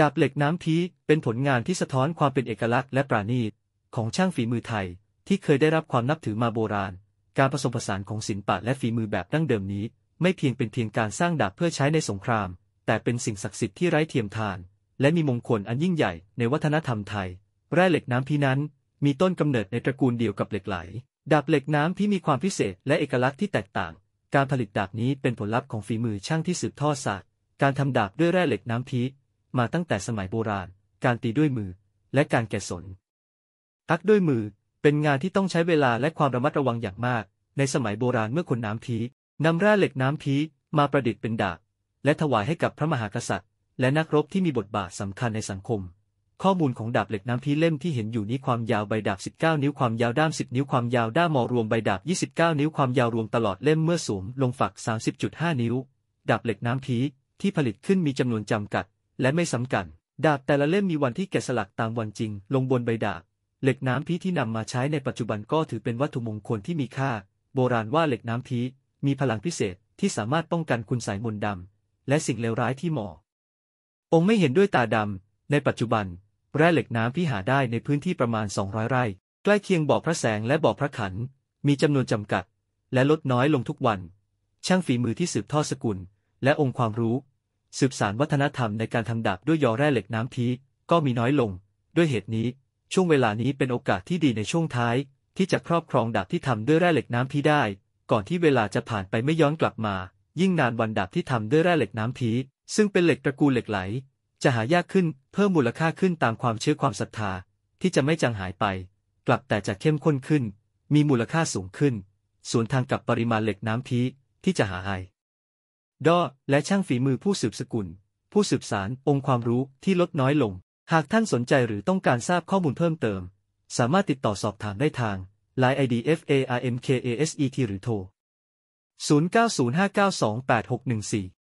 ดาบเหล็กน้ำพีเป็นผลงานที่สะท้อนความเป็นเอกลักษณ์และปราณีต ของช่างฝีมือไทยที่เคยได้รับความนับถือมาโบราณ การผสมผสานของศิลปะและฝีมือแบบดั้งเดิมนี้ ไม่เพียงเป็นเพียงการสร้างดาบเพื่อใช้ในสงคราม แต่เป็นสิ่งศักดิ์สิทธิ์ที่ไร้เทียมทาน และมีมงคลอันยิ่งใหญ่ในวัฒนธรรมไทย แร่เหล็กน้ำพีนั้น มีต้นกำเนิดในตระกูลเดียวกับเหล็กไหล ดาบเหล็กน้ำพีมีความพิเศษและเอกลักษณ์ที่แตกต่าง การผลิตดาบนี้เป็นผลลัพธ์ของฝีมือช่างที่สืบทอดศาสตร์การทำดาบด้วยแร่เหล็กน้ำพีมาตั้งแต่สมัยโบราณ การตีด้วยมือ และการแกะสน ตักด้วยมือ เป็นงานที่ต้องใช้เวลาและความระมัดระวังอย่างมาก ในสมัยโบราณเมื่อคนน้ำพีนำแร่เหล็กน้ำพี มาประดิษฐ์เป็นดาบและถวายให้กับพระมหากษัตริย์ และนักรบที่มีบทบาทสำคัญในสังคม ข้อมูลของดาบเหล็กน้ำพีเล่มที่เห็นอยู่นี้ความยาวใบดาบ19 นิ้ว ความยาวด้าม 10 นิ้ว ความยาวด้ามมอรวมใบดาบ29 นิ้ว ความยาวรวมตลอดเล่มเมื่อสวมลงฝัก 30.5 นิ้ว ดาบเหล็กน้ำพีที่ผลิตขึ้นมีจำนวนจำกัดและไม่สำคัญ ดาบแต่ละเล่มมีวันที่แกะสลักตามวันจริง ลงบนใบดาบ เหล็กน้ำพีที่นำมาใช้ในปัจจุบันก็ถือเป็นวัตถุมงคลที่มีค่า โบราณว่าเหล็กน้ำพีมีพลังพิเศษที่สามารถป้องกันคุณสายมนต์ดำและสิ่งเลวร้ายที่หมอองค์ไม่เห็นด้วยตาดำในปัจจุบันแร่เหล็กน้ำพีหาได้ในพื้นที่ประมาณ 200 ไร่ ใกล้เคียงบ่อพระแสง และบ่อพระขัน มีจำนวนจำกัด และลดน้อยลงทุกวัน ช่างฝีมือที่สืบทอดสกุล และองค์ความรู้สืบสารวัฒนธรรมในการทำดาบด้วยยอแร่เหล็กน้ำพีก็มีน้อยลง ด้วยเหตุนี้ ช่วงเวลานี้เป็นโอกาสที่ดีในช่วงท้าย ที่จะครอบครองดาบที่ทำด้วยแร่เหล็กน้ำพีได้ ก่อนที่เวลาจะผ่านไปไม่ย้อนกลับมา ยิ่งนานวันดาบที่ทำด้วยแร่เหล็กน้ำพีซึ่งเป็นเหล็กตระกูลเหล็กไหล จะหายากขึ้นเพิ่มมูลค่าขึ้นตามความเชื่อความศรัทธาที่จะไม่จางหายไป กลับแต่จะเข้มข้นขึ้น มีมูลค่าสูงขึ้นส่วนทางกับปริมาณเหล็กน้ำพีที่จะหาหายดอและช่างฝีมือผู้สืบสกุล ผู้สืบสาร องค์ความรู้ที่ลดน้อยลง หากท่านสนใจหรือต้องการทราบข้อมูลเพิ่มเติม สามารถติดต่อสอบถามได้ทาง Line ID FARMKASET หรือโทร 0905928614